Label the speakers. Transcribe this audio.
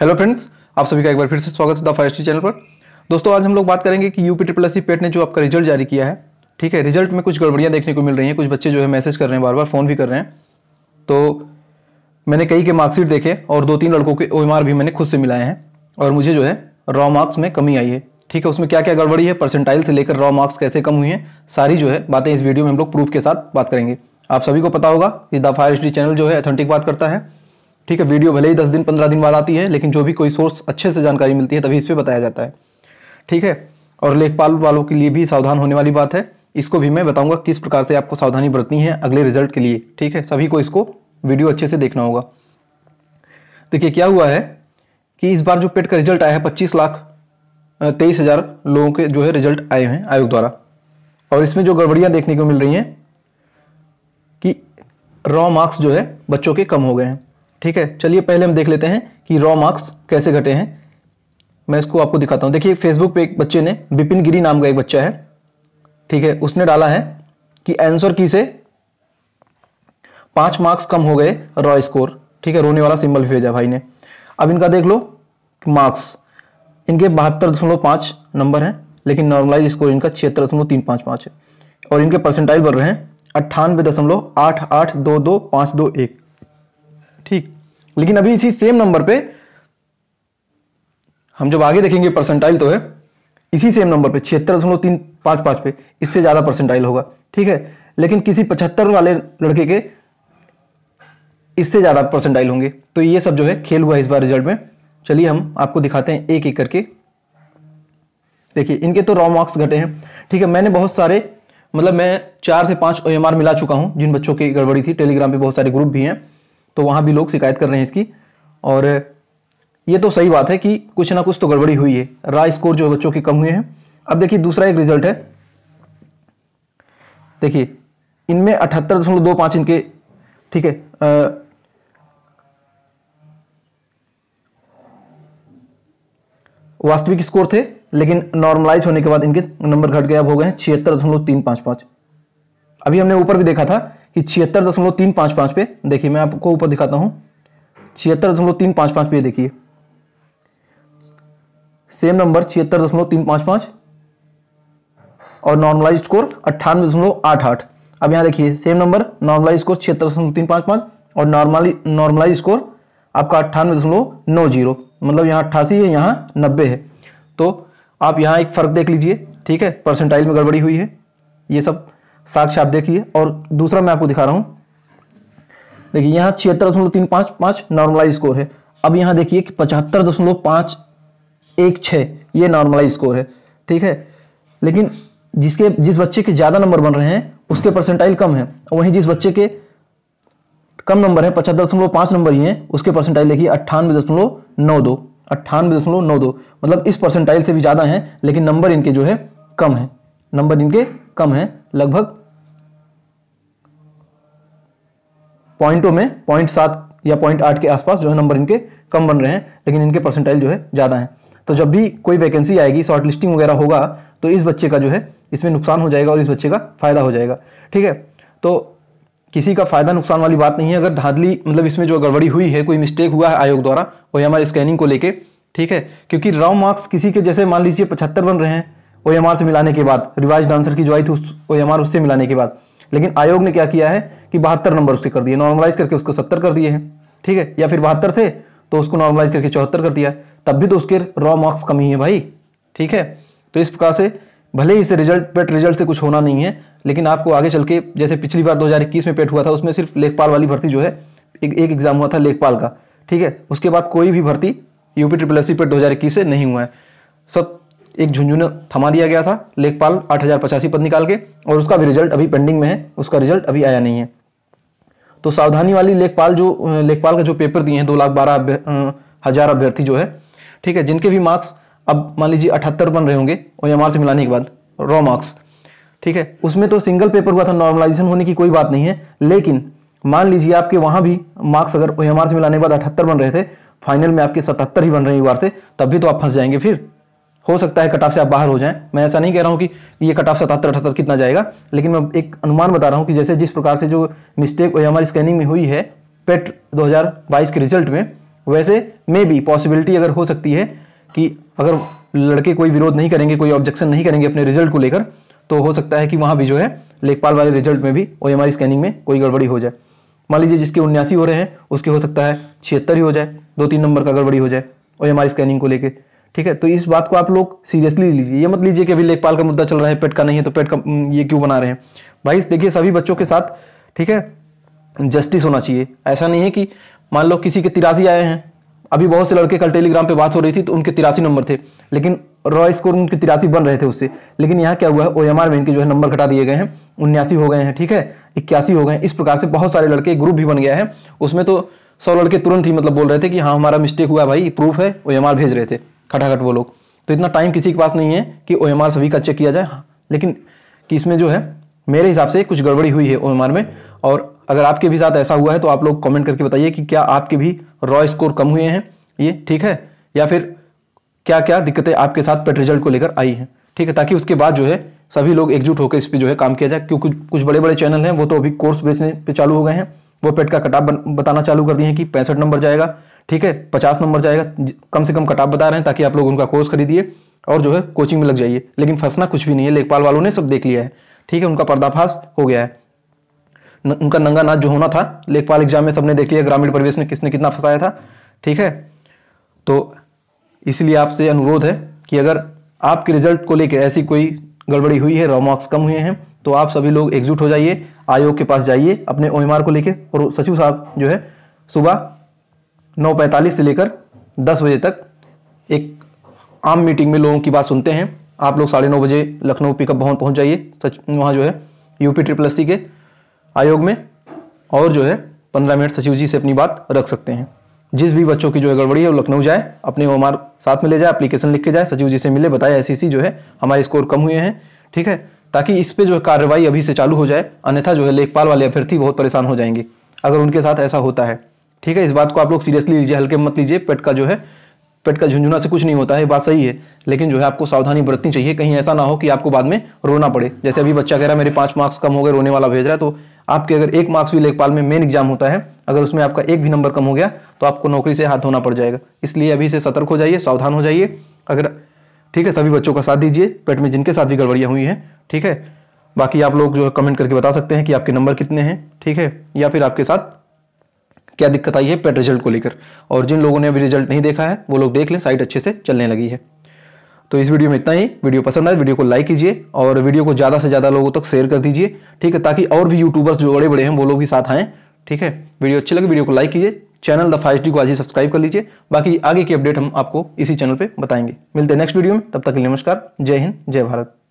Speaker 1: hello friends आप सभी का एक बार फिर से स्वागत है द फाइव चैनल पर दोस्तों आज हम लोग बात करेंगे कि U P triple S PET ने जो आपका रिजल्ट जारी किया है ठीक है रिजल्ट में कुछ गड़बड़ियाँ देखने को मिल रही हैं कुछ बच्चे जो है मैसेज कर रहे हैं बार बार फ़ोन भी कर रहे हैं तो मैंने कई के मार्कशीट देखे और दो तीन लड़कों के ओ भी मैंने खुद से मिलाए हैं और मुझे जो है रॉ मार्क्स में कमी आई है ठीक है उसमें क्या क्या गड़बड़ी है परसेंटाइल से लेकर रॉ मार्क्स कैसे कम हुई हैं सारी जो है बातें इस वीडियो में हम लोग प्रूफ के साथ बात करेंगे आप सभी को पता होगा कि द फायर चैनल जो है ऑथेंटिक बात करता है ठीक है वीडियो भले ही दस दिन पंद्रह दिन बाद आती है लेकिन जो भी कोई सोर्स अच्छे से जानकारी मिलती है तभी इस पर बताया जाता है ठीक है और लेखपाल वालों के लिए भी सावधान होने वाली बात है इसको भी मैं बताऊंगा किस प्रकार से आपको सावधानी बरतनी है अगले रिजल्ट के लिए ठीक है सभी को इसको वीडियो अच्छे से देखना होगा देखिए क्या हुआ है कि इस बार जो पेट का रिजल्ट आया है पच्चीस लाख तेईस हज़ार लोगों के जो है रिजल्ट आए हैं आयोग द्वारा और इसमें जो गड़बड़ियां देखने को मिल रही हैं कि रॉ मार्क्स जो है बच्चों के कम हो गए हैं ठीक है चलिए पहले हम देख लेते हैं कि रॉ मार्क्स कैसे घटे हैं मैं इसको आपको दिखाता हूँ देखिए फेसबुक पे एक बच्चे ने बिपिन गिरी नाम का एक बच्चा है ठीक है उसने डाला है कि आंसर की से पांच मार्क्स कम हो गए रॉ स्कोर ठीक है रोने वाला सिंबल भेजा भाई ने अब इनका देख लो मार्क्स इनके बहत्तर दशमलव नंबर हैं लेकिन नॉर्मलाइज स्कोर इनका छिहत्तर दशमलव तीन है और इनके परसेंटाइज बढ़ रहे हैं अट्ठानवे दशमलव आठ आठ दो दो दो एक ठीक लेकिन अभी इसी सेम नंबर पे हम जब आगे देखेंगे परसेंटाइल तो है इसी सेम नंबर पे छिहत्तर दशमलव तीन पांच पांच पे इससे ज़्यादा परसेंटाइल होगा ठीक है लेकिन किसी पचहत्तर वाले लड़के के इससे ज़्यादा परसेंटाइल होंगे तो ये सब जो है खेल हुआ है इस बार रिजल्ट में चलिए हम आपको दिखाते हैं एक एक करके देखिए इनके तो रॉ मार्क्स घटे हैं ठीक है मैंने बहुत सारे मतलब मैं चार से पांच ओ मिला चुका हूं जिन बच्चों की गड़बड़ी थी टेलीग्राम पर बहुत सारे ग्रुप भी हैं तो वहां भी लोग शिकायत कर रहे हैं इसकी और ये तो सही बात है कि कुछ ना कुछ तो गड़बड़ी हुई है राय स्कोर जो बच्चों के कम हुए हैं अब देखिए दूसरा एक रिजल्ट है देखिए इनमें अठहत्तर दशमलव दो पांच इनके ठीक है वास्तविक स्कोर थे लेकिन नॉर्मलाइज होने के बाद इनके नंबर घट गए अब हो गए हैं छिहत्तर दशमलव तीन पांच पांच अभी हमने ऊपर भी देखा था कि छिहत्तर दशमलव तीन पाँच पाँच पे देखिए मैं आपको ऊपर दिखाता हूँ छिहत्तर दशमलव तीन पाँच पाँच पे देखिए सेम नंबर छिहत्तर दशमलव तीन पाँच पाँच और नॉर्मलाइज स्कोर अट्ठानवे दशमलव आठ आठ अब यहाँ देखिए सेम नंबर नॉर्मलाइज स्कोर छिहत्तर दशमलव तीन पाँच पाँच और नॉर्मली नॉर्मलाइज स्कोर आपका अट्ठानवे दशमलव नौ जीरो मतलब यहाँ अट्ठासी है यहाँ नब्बे है तो आप यहाँ एक फ़र्क देख लीजिए ठीक है परसेंटाइल में गड़बड़ी हुई है ये सब साक्ष्य आप देखिए और दूसरा मैं आपको दिखा रहा हूं देखिए यहाँ छिहत्तर दशमलव तीन पाँच पाँच नॉर्मलाइज स्कोर है अब यहां देखिए कि पचहत्तर दशमलव पांच एक छः ये नॉर्मलाइज स्कोर है ठीक है लेकिन जिसके जिस बच्चे के ज़्यादा नंबर बन रहे हैं उसके परसेंटाइल कम है वहीं जिस बच्चे के कम नंबर है पचहत्तर दशमलव पांच नंबर ही है उसके परसेंटाइल देखिए अट्ठानवे दशमलव नौ दो अट्ठानवे दशमलव नौ दो मतलब इस परसेंटाइल से भी ज़्यादा है लेकिन नंबर इनके जो है कम है नंबर इनके कम है लगभग पॉइंटों में पॉइंट सात या पॉइंट आठ के आसपास जो है नंबर इनके कम बन रहे हैं लेकिन इनके परसेंटाइल जो है ज़्यादा है तो जब भी कोई वैकेंसी आएगी शॉर्ट लिस्टिंग वगैरह होगा तो इस बच्चे का जो है इसमें नुकसान हो जाएगा और इस बच्चे का फ़ायदा हो जाएगा ठीक है तो किसी का फ़ायदा नुकसान वाली बात नहीं है अगर धांधली मतलब इसमें जो गड़बड़ी हुई है कोई मिस्टेक हुआ है आयोग द्वारा वही हमारे स्कैनिंग को लेके ठीक है क्योंकि राव मार्क्स किसी के जैसे मान लीजिए पचहत्तर बन रहे हैं ओ से मिलाने के बाद रिवाइज आंसर की जो आई थी ओ एम आर उससे मिलाने के बाद लेकिन आयोग ने क्या किया है कि बहत्तर नंबर उसके कर दिए नॉर्मलाइज करके उसको सत्तर कर दिए हैं ठीक है या फिर बहत्तर थे तो उसको नॉर्मलाइज करके चौहत्तर कर दिया तब भी तो उसके रॉ मार्क्स कम ही है भाई ठीक है तो इस प्रकार से भले ही इसे रिजल्ट पेट रिजल्ट से कुछ होना नहीं है लेकिन आपको आगे चल के जैसे पिछली बार 2021 में पेट हुआ था उसमें सिर्फ लेखपाल वाली भर्ती जो है एक एक एग्जाम हुआ था लेखपाल का ठीक है उसके बाद कोई भी भर्ती UP triple S C PET दो से नहीं हुआ है सब एक झुंझुनू थमा दिया गया था लेखपाल आठ पद निकाल के और उसका भी रिजल्ट अभी पेंडिंग में है उसका रिजल्ट अभी आया नहीं है तो सावधानी वाली लेखपाल जो लेखपाल का जो पेपर दिए हैं दो लाख बारह हजार अभ्यर्थी जो है ठीक है जिनके भी मार्क्स अब मान लीजिए अठहत्तर बन रहे होंगे ओ से मिलाने के बाद रॉ मार्क्स ठीक है उसमें तो सिंगल पेपर हुआ था नॉर्मलाइजेशन होने की कोई बात नहीं है लेकिन मान लीजिए आपके वहां भी मार्क्स अगर ओ से मिलाने के बाद अठहत्तर बन रहे थे फाइनल में आपके सतहत्तर ही बन रहे हैं एक बार से तब भी तो आप फंस जाएंगे फिर हो सकता है कटाफ से आप बाहर हो जाएं मैं ऐसा नहीं कह रहा हूं कि ये कटाफ सतहत्तर अठहत्तर कितना जाएगा लेकिन मैं एक अनुमान बता रहा हूं कि जैसे जिस प्रकार से जो मिस्टेक हमारी स्कैनिंग में हुई है पेट 2022 के रिजल्ट में वैसे मे भी पॉसिबिलिटी अगर हो सकती है कि अगर लड़के कोई विरोध नहीं करेंगे कोई ऑब्जेक्शन नहीं करेंगे अपने रिजल्ट को लेकर तो हो सकता है कि वहाँ भी जो है लेखपाल वाले रिजल्ट में भी ओ एम स्कैनिंग में कोई गड़बड़ी हो जाए मान लीजिए जिसके उन्यासी हो रहे हैं उसके हो सकता है छिहत्तर ही हो जाए दो तीन नंबर का गड़बड़ी हो जाए ओ एम स्कैनिंग को लेकर ठीक है तो इस बात को आप लोग सीरियसली लीजिए ये मत लीजिए कि अभी लेखपाल का मुद्दा चल रहा है पेट का नहीं है तो पेट का ये क्यों बना रहे हैं भाई देखिए सभी बच्चों के साथ ठीक है जस्टिस होना चाहिए ऐसा नहीं है कि मान लो किसी के तिरासी आए हैं अभी बहुत से लड़के कल टेलीग्राम पे बात हो रही थी तो उनके तिरासी नंबर थे लेकिन रॉय स्कोर उनके तिरासी बन रहे थे उससे लेकिन यहाँ क्या हुआ है ओ एम में इनके जो है नंबर घटा दिए गए हैं उन्यासी हो गए हैं ठीक है इक्यासी हो गए हैं इस प्रकार से बहुत सारे लड़के ग्रुप भी बन गया है उसमें तो सौ लड़के तुरंत ही मतलब बोल रहे थे कि हाँ हमारा मिस्टेक हुआ भाई प्रूफ है ओ भेज रहे थे खटाखट वो लोग तो इतना टाइम किसी के पास नहीं है कि ओ सभी का चेक किया जाए हाँ, लेकिन कि इसमें जो है मेरे हिसाब से कुछ गड़बड़ी हुई है ओ में और अगर आपके भी साथ ऐसा हुआ है तो आप लोग कमेंट करके बताइए कि क्या आपके भी रॉ स्कोर कम हुए हैं ये ठीक है या फिर क्या क्या दिक्कतें आपके साथ पेट रिजल्ट को लेकर आई हैं ठीक है ताकि उसके बाद जो है सभी लोग एकजुट होकर इस पर जो है काम किया जाए क्योंकि कुछ बड़े बड़े चैनल हैं वो तो अभी कोर्स बेचने पर चालू हो गए हैं वो पेट का कटाप बताना चालू कर दिए हैं कि पैंसठ नंबर जाएगा ठीक है पचास नंबर जाएगा कम से कम कटाप बता रहे हैं ताकि आप लोग उनका कोर्स खरीदिए और जो है कोचिंग में लग जाइए लेकिन फंसना कुछ भी नहीं है लेखपाल वालों ने सब देख लिया है ठीक है उनका पर्दाफाश हो गया है न, उनका नंगा नाच जो होना था लेखपाल एग्जाम में सबने देख लिया ग्रामीण परिवेश में किसने कितना फंसाया था ठीक है तो इसलिए आपसे अनुरोध है कि अगर आपके रिजल्ट को लेकर ऐसी कोई गड़बड़ी हुई है रॉ मार्क्स कम हुए हैं तो आप सभी लोग एकजुट हो जाइए आयोग के पास जाइए अपने ओ को लेकर और सचिव साहब जो है सुबह नौ पैंतालीस से लेकर दस बजे तक एक आम मीटिंग में लोगों की बात सुनते हैं आप लोग साढ़े नौ बजे लखनऊ पिकअप भवन पहुंच जाइए सच वहाँ जो है यूपी ट्रिपल एस के आयोग में और जो है पंद्रह मिनट सचिव जी से अपनी बात रख सकते हैं जिस भी बच्चों की जो है गड़बड़ी है वो लखनऊ जाए अपने ओ साथ में ले जाए अप्लीकेशन लिख के जाए सचिव जी से मिले बताए ऐसी e जो है हमारे स्कोर कम हुए हैं ठीक है ताकि इस पर जो कार्रवाई अभी से चालू हो जाए अन्यथा जो है लेखपाल वाले अभ्यर्थी बहुत परेशान हो जाएंगे अगर उनके साथ ऐसा होता है ठीक है इस बात को आप लोग सीरियसली लीजिए हल्के मत लीजिए पेट का जो है पेट का झुंझुना से कुछ नहीं होता है बात सही है लेकिन जो है आपको सावधानी बरतनी चाहिए कहीं ऐसा ना हो कि आपको बाद में रोना पड़े जैसे अभी बच्चा कह रहा है मेरे पांच मार्क्स कम हो गए रोने वाला भेज रहा है तो आपके अगर एक मार्क्स भी लेखपाल में मेन एग्जाम होता है अगर उसमें आपका एक भी नंबर कम हो गया तो आपको नौकरी से हाथ धोना पड़ जाएगा इसलिए अभी से सतर्क हो जाइए सावधान हो जाइए अगर ठीक है सभी बच्चों का साथ दीजिए पेट में जिनके साथ भी गड़बड़ियाँ हुई हैं ठीक है बाकी आप लोग जो है कमेंट करके बता सकते हैं कि आपके नंबर कितने हैं ठीक है या फिर आपके साथ क्या दिक्कत आई है पेट रिजल्ट को लेकर और जिन लोगों ने अभी रिजल्ट नहीं देखा है वो लोग देख लें साइट अच्छे से चलने लगी है तो इस वीडियो में इतना ही वीडियो पसंद आए तो वीडियो को लाइक कीजिए और वीडियो को ज़्यादा से ज़्यादा लोगों तक शेयर कर दीजिए ठीक है ताकि और भी यूट्यूबर्स जो बड़े बड़े हैं वो लोग भी साथ आएँ ठीक है वीडियो अच्छी लगे वीडियो को लाइक कीजिए चैनल द फाइव डी को आज ही सब्सक्राइब कर लीजिए बाकी आगे की अपडेट हम आपको इसी चैनल पर बताएंगे मिलते हैं नेक्स्ट वीडियो में तब तक के लिए नमस्कार जय हिंद जय भारत